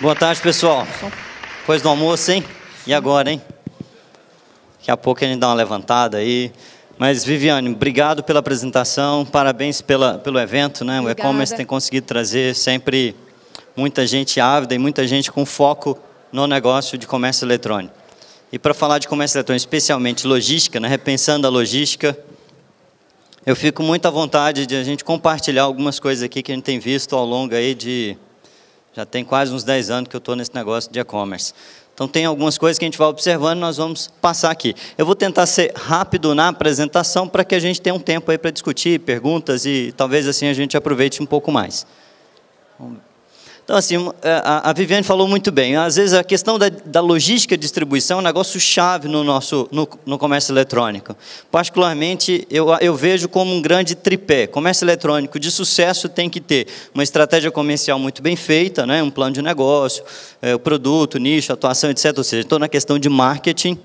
Boa tarde, pessoal. Depois do almoço, hein? E agora, hein? Daqui a pouco a gente dá uma levantada aí. Mas, Viviane, obrigado pela apresentação, parabéns pela, pelo evento, né? Obrigada. O e-commerce tem conseguido trazer sempre muita gente ávida e muita gente com foco no negócio de comércio eletrônico. E para falar de comércio eletrônico, especialmente logística, né? repensando a logística, eu fico muito à vontade de a gente compartilhar algumas coisas aqui que a gente tem visto ao longo aí de já tem quase uns 10 anos que eu estou nesse negócio de e-commerce. Então, tem algumas coisas que a gente vai observando, nós vamos passar aqui. Eu vou tentar ser rápido na apresentação para que a gente tenha um tempo aí para discutir perguntas e talvez assim a gente aproveite um pouco mais. Vamos então, assim, é, a Viviane falou muito bem. Às vezes, a questão da, da logística e distribuição é um negócio chave no, nosso, no, no comércio eletrônico. Particularmente, eu, eu vejo como um grande tripé. Comércio eletrônico de sucesso tem que ter uma estratégia comercial muito bem feita, né? um plano de negócio, é, o produto, o nicho, atuação, etc. Ou seja, estou na questão de marketing.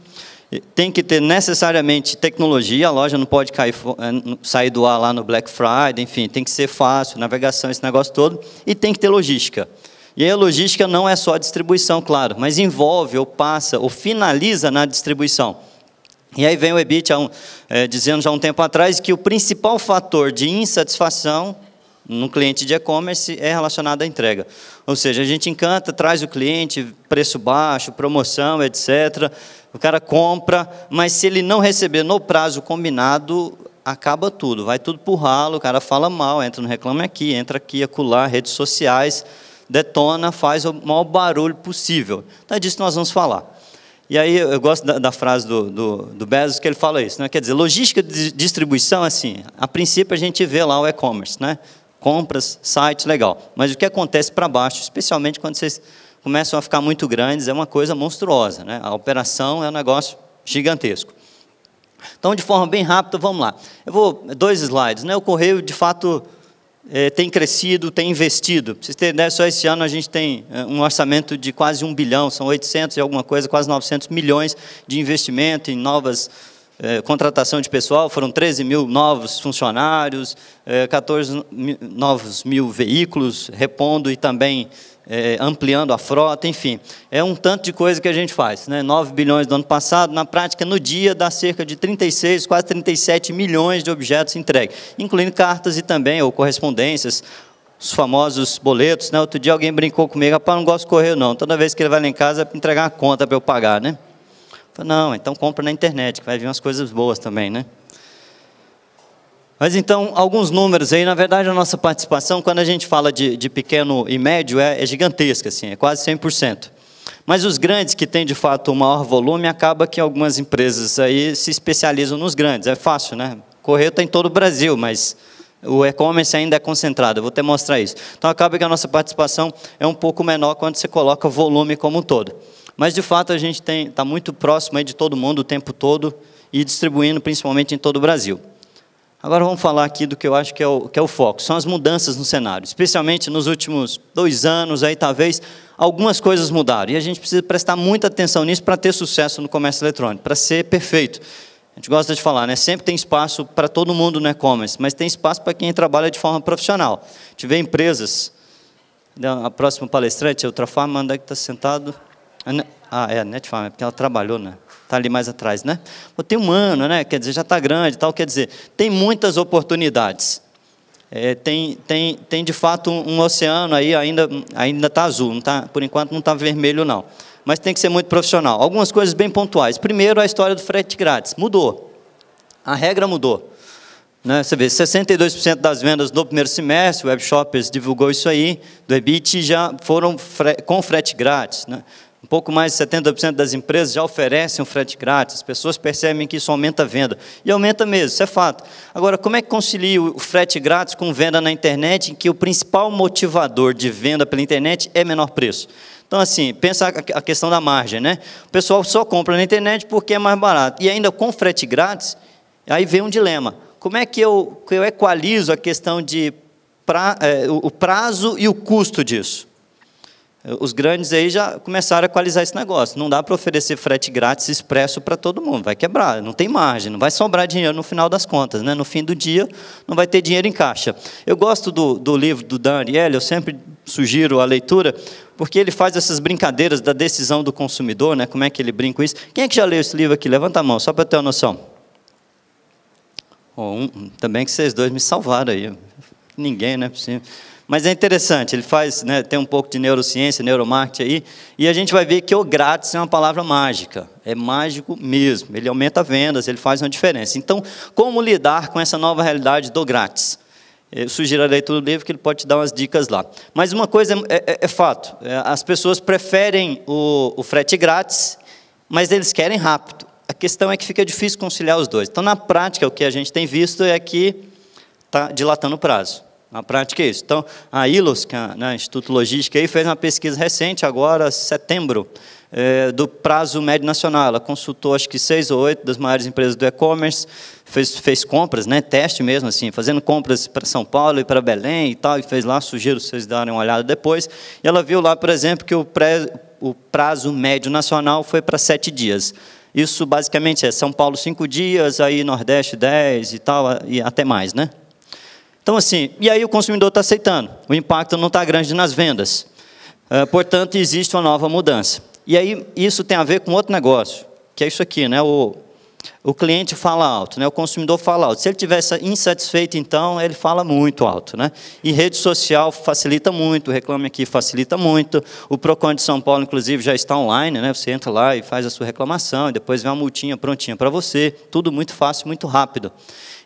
Tem que ter necessariamente tecnologia, a loja não pode cair, eh, sair do ar lá no Black Friday, enfim, tem que ser fácil, navegação, esse negócio todo, e tem que ter logística. E aí a logística não é só a distribuição, claro, mas envolve, ou passa, ou finaliza na distribuição. E aí vem o EBIT, é, eh, dizendo já há um tempo atrás, que o principal fator de insatisfação no cliente de e-commerce é relacionado à entrega. Ou seja, a gente encanta, traz o cliente, preço baixo, promoção, etc. O cara compra, mas se ele não receber no prazo combinado, acaba tudo, vai tudo para o ralo, o cara fala mal, entra no Reclame Aqui, entra aqui, acolá, redes sociais, detona, faz o maior barulho possível. Então é disso que nós vamos falar. E aí eu gosto da, da frase do, do, do, Bezos que ele fala isso, né? quer dizer, logística de distribuição, assim, a princípio a gente vê lá o e-commerce, né? compras, sites, legal. Mas o que acontece para baixo, especialmente quando vocês começam a ficar muito grandes, é uma coisa monstruosa. Né? A operação é um negócio gigantesco. Então, de forma bem rápida, vamos lá. Eu vou dois slides. Né? O correio, de fato, é, tem crescido, tem investido. Para vocês terem ideia, só esse ano a gente tem é, um orçamento de quase um bilhão, são 800 e alguma coisa, quase 900 milhões de investimento em novas é, contratação de pessoal, foram 13 mil novos funcionários, é, 14 mil, novos mil veículos, repondo e também é, ampliando a frota, enfim. É um tanto de coisa que a gente faz. Né? 9 bilhões do ano passado, na prática, no dia, dá cerca de 36, quase 37 milhões de objetos entregues, incluindo cartas e também, ou correspondências, os famosos boletos. Né? Outro dia alguém brincou comigo, rapaz, não gosto de correr não, toda vez que ele vai lá em casa é para entregar a conta para eu pagar, né? Falei, não, então compra na internet, que vai vir umas coisas boas também, né? Mas então, alguns números aí, na verdade, a nossa participação, quando a gente fala de, de pequeno e médio, é, é gigantesca, assim, é quase 100%. Mas os grandes, que têm de fato o maior volume, acaba que algumas empresas aí se especializam nos grandes. É fácil, né? Correio está em todo o Brasil, mas o e-commerce ainda é concentrado. Eu vou até mostrar isso. Então acaba que a nossa participação é um pouco menor quando você coloca volume como um todo. Mas de fato a gente está muito próximo de todo mundo o tempo todo e distribuindo principalmente em todo o Brasil. Agora vamos falar aqui do que eu acho que é o, que é o foco, são as mudanças no cenário, especialmente nos últimos dois anos, aí talvez algumas coisas mudaram e a gente precisa prestar muita atenção nisso para ter sucesso no comércio eletrônico, para ser perfeito. A gente gosta de falar, né? Sempre tem espaço para todo mundo no e-commerce, mas tem espaço para quem trabalha de forma profissional. A gente vê empresas. A próxima palestrante é outra forma, é que está sentado. Ah, é, a Net Farm, é porque ela trabalhou, né? Está ali mais atrás, né? Tem um ano, né? Quer dizer, já está grande tal. Quer dizer, tem muitas oportunidades. É, tem, tem, tem, de fato, um, um oceano aí, ainda está azul. Não tá, por enquanto, não está vermelho, não. Mas tem que ser muito profissional. Algumas coisas bem pontuais. Primeiro, a história do frete grátis. Mudou. A regra mudou. Né, você vê, 62% das vendas no primeiro semestre, o Webshoppers divulgou isso aí, do EBIT, já foram fre com frete grátis. Né? Um pouco mais de 70% das empresas já oferecem o frete grátis. As pessoas percebem que isso aumenta a venda. E aumenta mesmo, isso é fato. Agora, como é que concilia o frete grátis com venda na internet, em que o principal motivador de venda pela internet é menor preço? Então, assim, pensa a questão da margem, né? O pessoal só compra na internet porque é mais barato. E ainda com frete grátis, aí vem um dilema. Como é que eu, eu equalizo a questão de pra, é, o prazo e o custo disso? Os grandes aí já começaram a equalizar esse negócio. Não dá para oferecer frete grátis expresso para todo mundo, vai quebrar, não tem margem, não vai sobrar dinheiro no final das contas, né? no fim do dia não vai ter dinheiro em caixa. Eu gosto do, do livro do Dan Ariely, eu sempre sugiro a leitura, porque ele faz essas brincadeiras da decisão do consumidor, né? como é que ele brinca com isso. Quem é que já leu esse livro aqui? Levanta a mão, só para ter uma noção. Oh, um, também que vocês dois me salvaram aí. Ninguém, né? Possível. Mas é interessante, ele faz, né, tem um pouco de neurociência, neuromarketing aí, e a gente vai ver que o grátis é uma palavra mágica, é mágico mesmo. Ele aumenta vendas, ele faz uma diferença. Então, como lidar com essa nova realidade do grátis? Eu sugiro a leitura do livro, que ele pode te dar umas dicas lá. Mas uma coisa é, é, é fato: é, as pessoas preferem o, o frete grátis, mas eles querem rápido. A questão é que fica difícil conciliar os dois. Então, na prática, o que a gente tem visto é que está dilatando o prazo. Na prática é isso. Então, a ILOS, que é né, Instituto Logística, aí, fez uma pesquisa recente, agora, setembro, é, do prazo médio nacional. Ela consultou, acho que seis ou oito das maiores empresas do e-commerce, fez, fez compras, né, teste mesmo, assim, fazendo compras para São Paulo e para Belém e tal, e fez lá, sugiro vocês darem uma olhada depois. E ela viu lá, por exemplo, que o, pré, o prazo médio nacional foi para sete dias. Isso basicamente é São Paulo cinco dias, aí Nordeste dez e tal, e até mais, né? Então, assim, e aí o consumidor está aceitando, o impacto não está grande nas vendas. Ah, portanto, existe uma nova mudança. E aí isso tem a ver com outro negócio, que é isso aqui, né? O, o cliente fala alto, né? o consumidor fala alto. Se ele estiver insatisfeito, então, ele fala muito alto. Né? E rede social facilita muito, o Reclame Aqui facilita muito. O PROCON de São Paulo, inclusive, já está online. Né? Você entra lá e faz a sua reclamação, e depois vem uma multinha prontinha para você. Tudo muito fácil, muito rápido.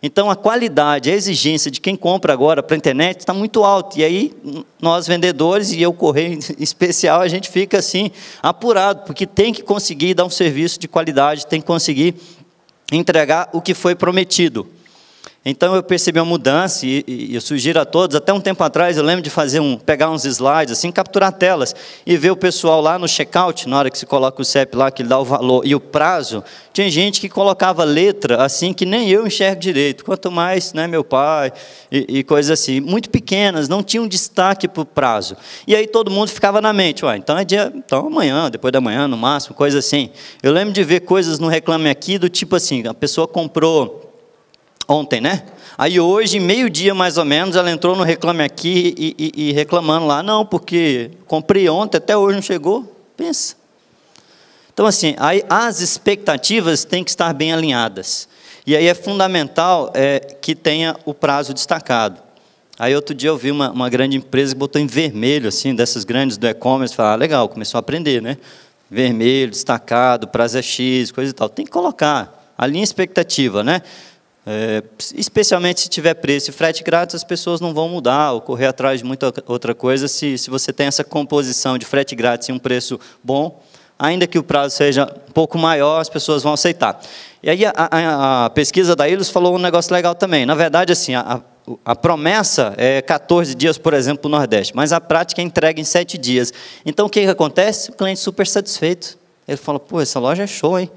Então, a qualidade, a exigência de quem compra agora para a internet está muito alta. E aí, nós vendedores, e eu correio em especial, a gente fica assim, apurado, porque tem que conseguir dar um serviço de qualidade, tem que conseguir entregar o que foi prometido. Então eu percebi uma mudança e, e, eu sugiro a todos, até um tempo atrás eu lembro de fazer um, pegar uns slides, assim, capturar telas e ver o pessoal lá no checkout, na hora que se coloca o CEP lá, que dá o valor e o prazo, tinha gente que colocava letra assim que nem eu enxergo direito, quanto mais né, meu pai e, e coisas assim, muito pequenas, não tinha um destaque para o prazo. E aí todo mundo ficava na mente, Ué, então é dia, então amanhã, depois da manhã, no máximo, coisa assim. Eu lembro de ver coisas no Reclame Aqui do tipo assim, a pessoa comprou ontem, né? Aí hoje, meio-dia mais ou menos, ela entrou no Reclame Aqui e, e, e, reclamando lá, não, porque comprei ontem, até hoje não chegou. Pensa. Então, assim, aí, as expectativas têm que estar bem alinhadas. E aí é fundamental é, que tenha o prazo destacado. Aí outro dia eu vi uma, uma grande empresa que botou em vermelho, assim, dessas grandes do e-commerce, falar, ah, legal, começou a aprender, né? Vermelho, destacado, prazo é X, coisa e tal. Tem que colocar, alinha a expectativa, né? É, especialmente se tiver preço e frete grátis, as pessoas não vão mudar ou correr atrás de muita outra coisa se, se você tem essa composição de frete grátis e um preço bom. Ainda que o prazo seja um pouco maior, as pessoas vão aceitar. E aí a, a, a pesquisa da Ilus falou um negócio legal também. Na verdade, assim, a, a promessa é 14 dias, por exemplo, para o Nordeste, mas a prática é entrega em 7 dias. Então, o que, que acontece? O cliente super satisfeito. Ele fala, pô, essa loja é show, hein?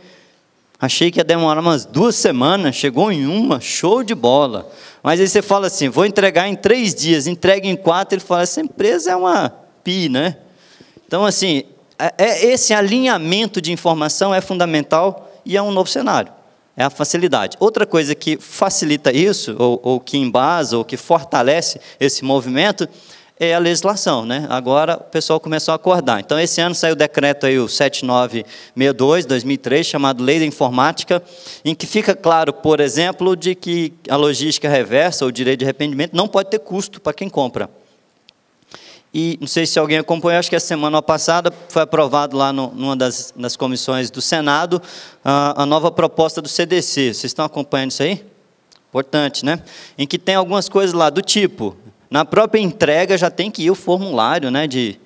Achei que ia demorar umas duas semanas, chegou em uma, show de bola. Mas aí você fala assim: vou entregar em três dias, entrega em quatro. Ele fala: essa empresa é uma pi, né? Então, assim, é, é esse alinhamento de informação é fundamental e é um novo cenário. É a facilidade. Outra coisa que facilita isso, ou, ou que embasa, ou que fortalece esse movimento, é a legislação, né? Agora o pessoal começou a acordar. Então, esse ano saiu o decreto aí, o 7962, 2003, chamado Lei da Informática, em que fica claro, por exemplo, de que a logística reversa, ou direito de arrependimento, não pode ter custo para quem compra. E não sei se alguém acompanhou, acho que a semana passada foi aprovado lá no, numa das, comissões do Senado a, ah, a nova proposta do CDC. Vocês estão acompanhando isso aí? Importante, né? Em que tem algumas coisas lá do tipo na própria entrega já tem que ir o formulário, né, de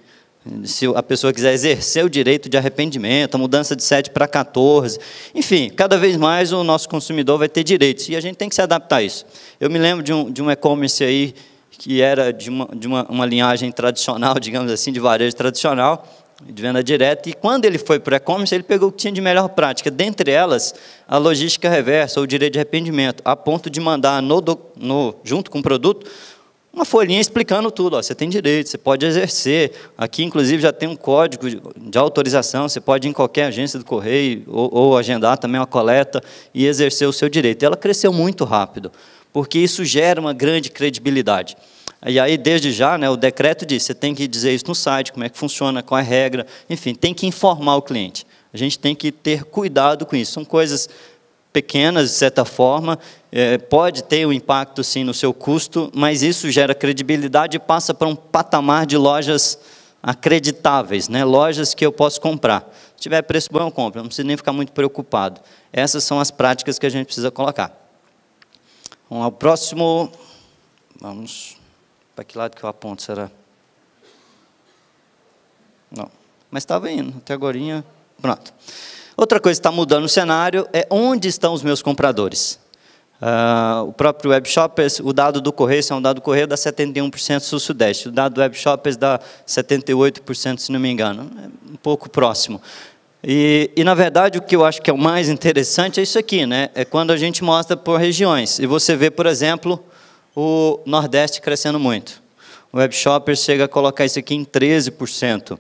se a pessoa quiser exercer o direito de arrependimento, a mudança de 7 para 14. Enfim, cada vez mais o nosso consumidor vai ter direitos e a gente tem que se adaptar a isso. Eu me lembro de um, de um e-commerce aí que era de, uma, de uma, uma linhagem tradicional, digamos assim, de varejo tradicional, de venda direta, e quando ele foi para o e-commerce, ele pegou o que tinha de melhor prática, dentre elas a logística reversa ou o direito de arrependimento, a ponto de mandar no, no, junto com o produto uma folhinha explicando tudo. Ó, você tem direito, você pode exercer. Aqui, inclusive, já tem um código de autorização. Você pode ir em qualquer agência do correio ou, ou agendar também uma coleta e exercer o seu direito. E ela cresceu muito rápido, porque isso gera uma grande credibilidade. E aí, desde já, né, o decreto diz: você tem que dizer isso no site, como é que funciona, qual é a regra, enfim, tem que informar o cliente. A gente tem que ter cuidado com isso. São coisas pequenas, de certa forma, é, pode ter um impacto sim no seu custo, mas isso gera credibilidade e passa para um patamar de lojas acreditáveis, né? lojas que eu posso comprar. Se tiver preço bom, eu compro, não preciso nem ficar muito preocupado. Essas são as práticas que a gente precisa colocar. Vamos ao próximo. Vamos. Para que lado que eu aponto, será? Não. Mas estava indo, até agora. Pronto. Outra coisa que está mudando o cenário é onde estão os meus compradores. Uh, o próprio Web o dado do Correio, se é um dado do Correio, dá 71% sul-sudeste. O dado do Web dá 78%, se não me engano. É um pouco próximo. E, e, na verdade, o que eu acho que é o mais interessante é isso aqui, né? É quando a gente mostra por regiões. E você vê, por exemplo, o Nordeste crescendo muito. O Web chega a colocar isso aqui em 13%.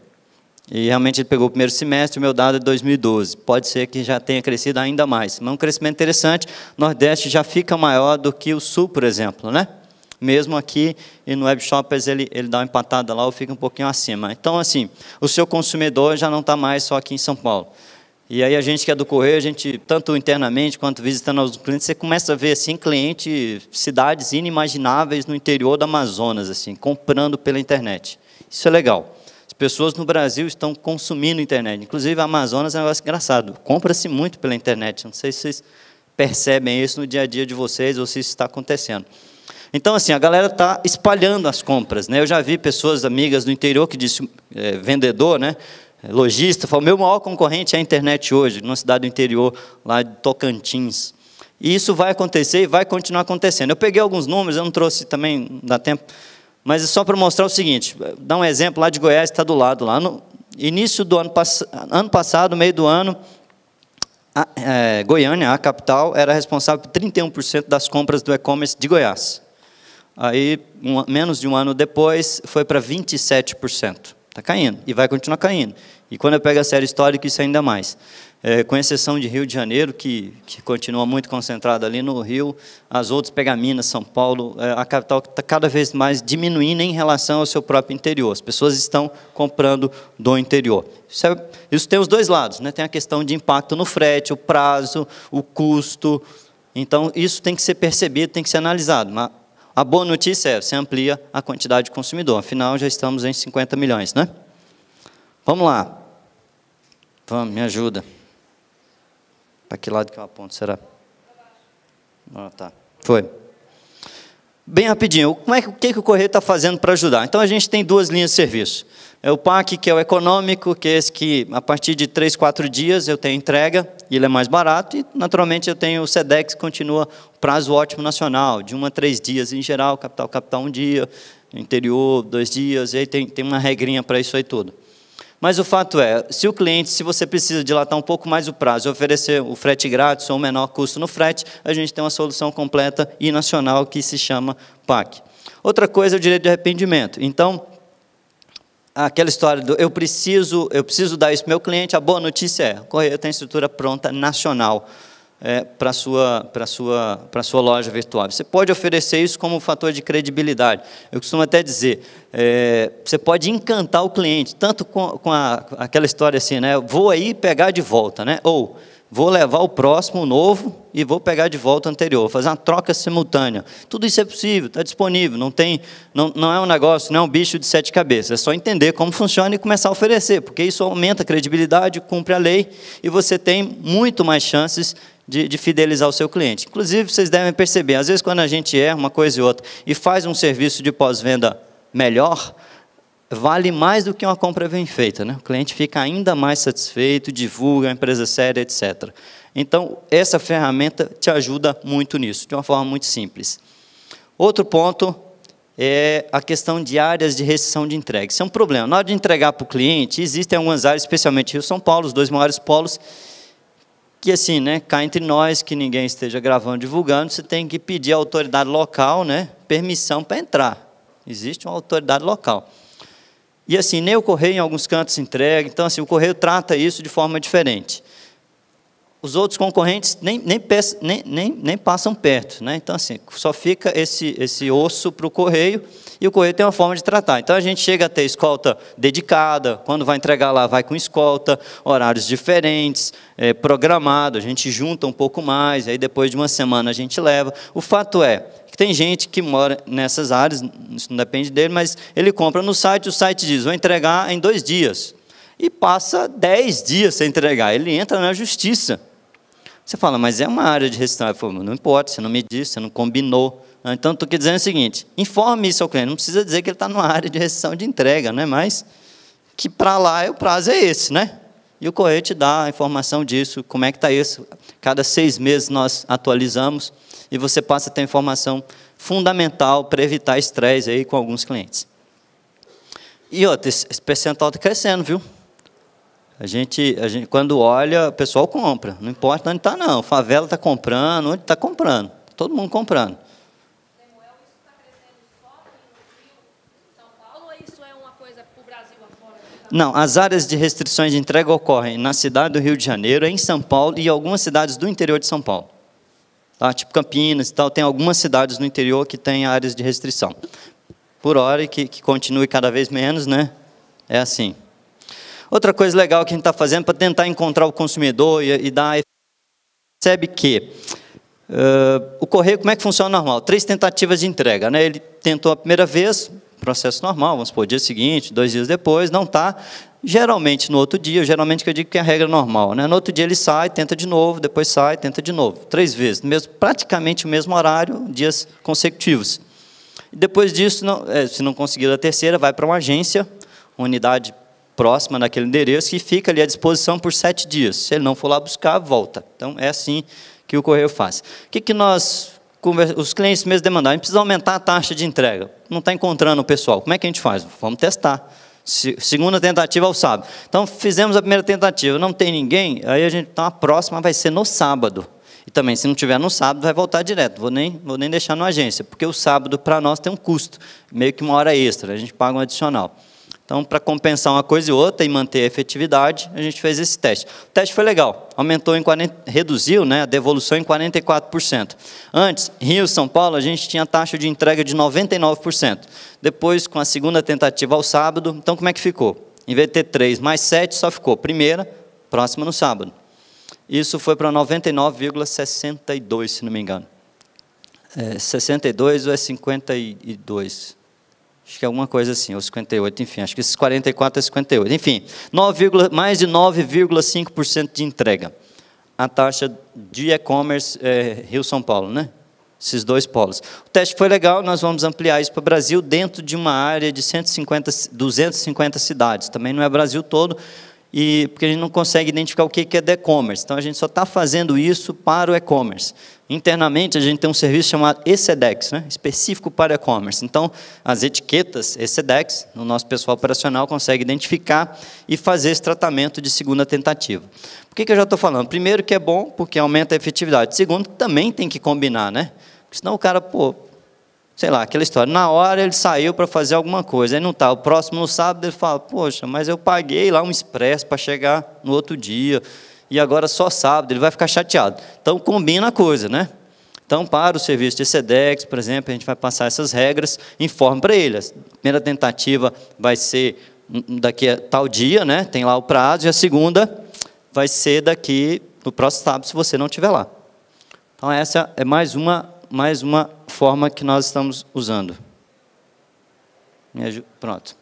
E realmente ele pegou o primeiro semestre, o meu dado é 2012. Pode ser que já tenha crescido ainda mais. Mas é um crescimento interessante, Nordeste já fica maior do que o Sul, por exemplo, né? Mesmo aqui e no Web Shoppers ele, ele dá uma empatada lá ou fica um pouquinho acima. Então, assim, o seu consumidor já não está mais só aqui em São Paulo. E aí a gente que é do correio, a gente tanto internamente quanto visitando os clientes, você começa a ver assim cliente cidades inimagináveis no interior do Amazonas assim, comprando pela internet. Isso é legal pessoas no Brasil estão consumindo internet. Inclusive, a Amazonas é um negócio engraçado. Compra-se muito pela internet. Não sei se vocês percebem isso no dia a dia de vocês ou se isso está acontecendo. Então, assim, a galera está espalhando as compras. Né? Eu já vi pessoas, amigas do interior, que disse, é, vendedor, né? lojista, falou, meu maior concorrente é a internet hoje, numa cidade do interior, lá de Tocantins. E isso vai acontecer e vai continuar acontecendo. Eu peguei alguns números, eu não trouxe também, não dá tempo, mas é só para mostrar o seguinte, dá um exemplo lá de Goiás, está do lado lá. No início do ano, ano passado, meio do ano, a, é, Goiânia, a capital, era responsável por 31% das compras do e-commerce de Goiás. Aí, um, menos de um ano depois, foi para 27%. Está caindo e vai continuar caindo. E quando eu pego a série histórica, isso é ainda mais. É, com exceção de Rio de Janeiro, que, que continua muito concentrado ali no Rio, as outras pegam Minas, São Paulo, é, a capital está cada vez mais diminuindo em relação ao seu próprio interior. As pessoas estão comprando do interior. Isso, é, isso tem os dois lados, né? tem a questão de impacto no frete, o prazo, o custo. Então, isso tem que ser percebido, tem que ser analisado. Mas a boa notícia é, você amplia a quantidade de consumidor. Afinal, já estamos em 50 milhões, né? Vamos lá. Vamos, me ajuda. Para que lado que eu aponto, será? Ah, tá. Foi. Bem rapidinho, como é que, o que, que o Correio está fazendo para ajudar? Então, a gente tem duas linhas de serviço. É o PAC, que é o econômico, que é esse que, a partir de três, quatro dias, eu tenho entrega, e ele é mais barato. E, naturalmente, eu tenho o SEDEX, que continua o prazo ótimo nacional, de um a três dias em geral, capital, capital, um dia, interior, dois dias, e aí tem, tem uma regrinha para isso aí tudo. Mas o fato é, se o cliente, se você precisa dilatar um pouco mais o prazo e oferecer o frete grátis ou o menor custo no frete, a gente tem uma solução completa e nacional que se chama PAC. Outra coisa é o direito de arrependimento. Então, aquela história do eu preciso, eu preciso dar isso para meu cliente, a boa notícia é, a Correia tem estrutura pronta nacional é, para a sua, pra sua, pra sua loja virtual. Você pode oferecer isso como fator de credibilidade. Eu costumo até dizer, é, você pode encantar o cliente, tanto com, com a, aquela história assim, né? Vou aí pegar de volta, né? Ou vou levar o próximo, o novo, e vou pegar de volta o anterior, fazer uma troca simultânea. Tudo isso é possível, está disponível, não, tem, não, não é um negócio, não é um bicho de sete cabeças, é só entender como funciona e começar a oferecer, porque isso aumenta a credibilidade, cumpre a lei, e você tem muito mais chances de, de, fidelizar o seu cliente. Inclusive, vocês devem perceber, às vezes quando a gente erra uma coisa e outra e faz um serviço de pós-venda melhor, vale mais do que uma compra bem feita. Né? O cliente fica ainda mais satisfeito, divulga, é a empresa séria, etc. Então, essa ferramenta te ajuda muito nisso, de uma forma muito simples. Outro ponto é a questão de áreas de restrição de entrega. Isso é um problema. Na hora de entregar para o cliente, existem algumas áreas, especialmente Rio São Paulo, os dois maiores polos, que assim, né, cá entre nós, que ninguém esteja gravando, divulgando, você tem que pedir à autoridade local, né, permissão para entrar. Existe uma autoridade local. E assim, nem o correio em alguns cantos entrega, então assim, o correio trata isso de forma diferente os outros concorrentes nem, nem, nem, nem, nem passam perto. Né? Então, assim, só fica esse, esse osso para o correio e o correio tem uma forma de tratar. Então, a gente chega a ter escolta dedicada, quando vai entregar lá, vai com escolta, horários diferentes, é, programado, a gente junta um pouco mais, aí depois de uma semana a gente leva. O fato é que tem gente que mora nessas áreas, isso não depende dele, mas ele compra no site, o site diz, vou entregar em dois dias. E passa dez dias sem entregar. Ele entra na justiça você fala, mas é uma área de restrição. falo, não importa, você não me disse, você não combinou. Então, estou aqui dizendo o seguinte: informe isso ao cliente. Não precisa dizer que ele está numa área de restrição de entrega, né? Mas Que para lá é o prazo é esse, né? E o correio te dá a informação disso, como é que está isso. Cada seis meses nós atualizamos e você passa a ter informação fundamental para evitar estresse aí com alguns clientes. E outra, esse percentual está crescendo, viu? A gente, a gente, quando olha, o pessoal compra. Não importa onde está, não. Favela está comprando, onde está comprando. Todo mundo comprando. Não, as áreas de restrições de entrega ocorrem na cidade do Rio de Janeiro, em São Paulo e algumas cidades do interior de São Paulo. Tá? Tipo Campinas e tal, tem algumas cidades no interior que têm áreas de restrição. Por hora, e que, que continue cada vez menos, né? É assim. Outra coisa legal que a gente está fazendo para tentar encontrar o consumidor e, e dar. Percebe que uh, o correio, como é que funciona normal? Três tentativas de entrega. Né? Ele tentou a primeira vez, processo normal, vamos supor, dia seguinte, dois dias depois, não está. Geralmente no outro dia, geralmente que eu digo que é a regra normal. Né? No outro dia ele sai, tenta de novo, depois sai, tenta de novo. Três vezes, mesmo, praticamente o mesmo horário, dias consecutivos. Depois disso, não, é, se não conseguir a terceira, vai para uma agência, uma unidade próxima naquele endereço e fica ali à disposição por sete dias. Se ele não for lá buscar, volta. Então, é assim que o correio faz. O que, que nós, os clientes mesmo demandaram? A gente precisa aumentar a taxa de entrega. Não está encontrando o pessoal. Como é que a gente faz? Vamos testar. Segunda tentativa ao é sábado. Então, fizemos a primeira tentativa, não tem ninguém, aí a gente, então a próxima vai ser no sábado. E também, se não tiver no sábado, vai voltar direto. Vou nem, vou nem deixar na agência, porque o sábado, para nós, tem um custo, meio que uma hora extra, a gente paga um adicional. Então, para compensar uma coisa e outra e manter a efetividade, a gente fez esse teste. O teste foi legal, aumentou em 40, reduziu né, a devolução em 44%. Antes, Rio São Paulo, a gente tinha taxa de entrega de 99%. Depois, com a segunda tentativa ao sábado, então como é que ficou? Em vez de ter 3 mais 7, só ficou primeira, próxima no sábado. Isso foi para 99,62, se não me engano. É, 62 ou é 52? Acho que é alguma coisa assim, ou 58, enfim, acho que esses 44 é 58. Enfim, 9, mais de 9,5% de entrega. A taxa de e-commerce é, eh, Rio-São Paulo, né? Esses dois polos. O teste foi legal, nós vamos ampliar isso para o Brasil dentro de uma área de 150, 250 cidades. Também não é Brasil todo, e porque a gente não consegue identificar o que é e-commerce. Então a gente só está fazendo isso para o e-commerce. Internamente a gente tem um serviço chamado ECDEX, né? específico para e-commerce. Então as etiquetas ECDEX, no nosso pessoal operacional, consegue identificar e fazer esse tratamento de segunda tentativa. Por que, que eu já estou falando? Primeiro que é bom, porque aumenta a efetividade. Segundo, também tem que combinar, né? Porque senão o cara, pô, sei lá, aquela história. Na hora ele saiu para fazer alguma coisa, ele não está. O próximo no sábado ele fala: Poxa, mas eu paguei lá um expresso para chegar no outro dia, e agora só sábado, ele vai ficar chateado. Então combina a coisa, né? Então, para o serviço de SEDEX, por exemplo, a gente vai passar essas regras, informe para ele. A primeira tentativa vai ser daqui a tal dia, né? tem lá o prazo, e a segunda vai ser daqui no próximo sábado, se você não estiver lá. Então, essa é mais uma mais uma forma que nós estamos usando. Pronto.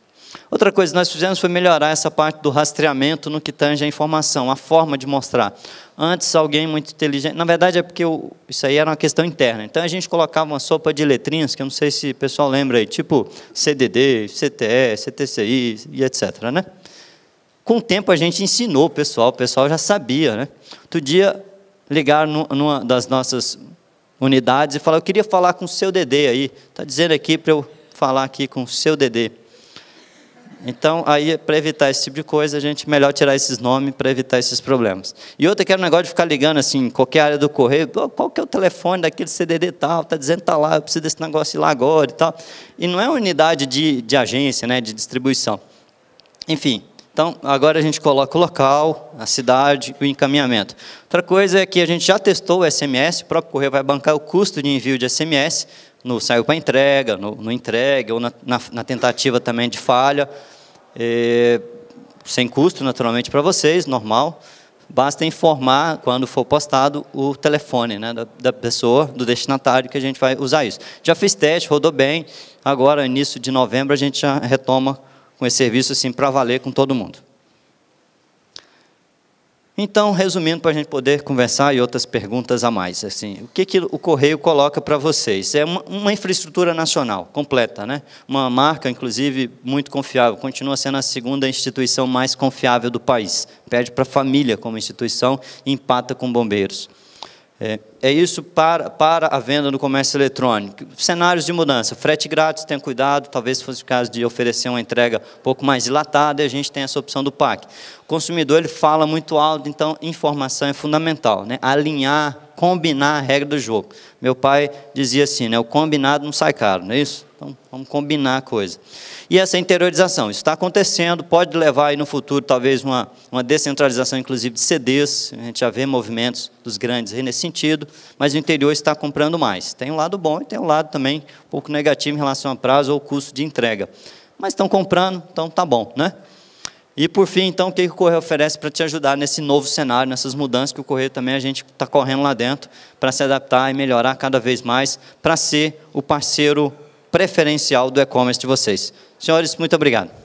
Outra coisa que nós fizemos foi melhorar essa parte do rastreamento no que tange a informação, a forma de mostrar. Antes, alguém muito inteligente. Na verdade, é porque eu, isso aí era uma questão interna. Então, a gente colocava uma sopa de letrinhas, que eu não sei se o pessoal lembra aí, tipo CDD, CTE, CTCI e etc. Né? Com o tempo, a gente ensinou o pessoal, o pessoal já sabia. Né? Outro dia, ligaram numa das nossas unidades e falar: Eu queria falar com o seu DD aí. Está dizendo aqui para eu falar aqui com o seu DD. Então, aí, para evitar esse tipo de coisa, a gente melhor tirar esses nomes para evitar esses problemas. E outra que era um negócio de ficar ligando assim, qualquer área do correio, qual que é o telefone daquele CDD tal, está dizendo que está lá, eu preciso desse negócio ir lá agora e tal. E não é unidade de, de agência, né, de distribuição. Enfim, então, agora a gente coloca o local, a cidade e o encaminhamento. Outra coisa é que a gente já testou o SMS, o próprio correio vai bancar o custo de envio de SMS, no saiu para entrega, no, no entrega, ou na, na, na, tentativa também de falha, é, sem custo, naturalmente, para vocês, normal. Basta informar, quando for postado, o telefone né, da, da, pessoa, do destinatário, que a gente vai usar isso. Já fiz teste, rodou bem. Agora, início de novembro, a gente já retoma com esse serviço assim para valer com todo mundo. Então, resumindo para a gente poder conversar e outras perguntas a mais, assim, o que, que o correio coloca para vocês? É uma, uma, infraestrutura nacional completa, né? Uma marca, inclusive, muito confiável. Continua sendo a segunda instituição mais confiável do país. Pede para a família como instituição e empata com bombeiros. É, é, isso para, para a venda no comércio eletrônico. Cenários de mudança. Frete grátis, tenha cuidado, talvez fosse o caso de oferecer uma entrega um pouco mais dilatada e a gente tem essa opção do PAC. O consumidor ele fala muito alto, então informação é fundamental. Né? Alinhar, combinar a regra do jogo. Meu pai dizia assim, né, o combinado não sai caro, não é isso? Então, vamos combinar a coisa. E essa interiorização, isso está acontecendo, pode levar aí no futuro, talvez, uma, uma descentralização, inclusive, de CDs. A gente já vê movimentos dos grandes aí nesse sentido, mas o interior está comprando mais. Tem um lado bom e tem um lado também um pouco negativo em relação a prazo ou custo de entrega. Mas estão comprando, então tá bom, né? E por fim, então, o que o Correio oferece para te ajudar nesse novo cenário, nessas mudanças que o Correio também a gente está correndo lá dentro para se adaptar e melhorar cada vez mais, para ser o parceiro preferencial do e-commerce de vocês. Senhores, muito obrigado.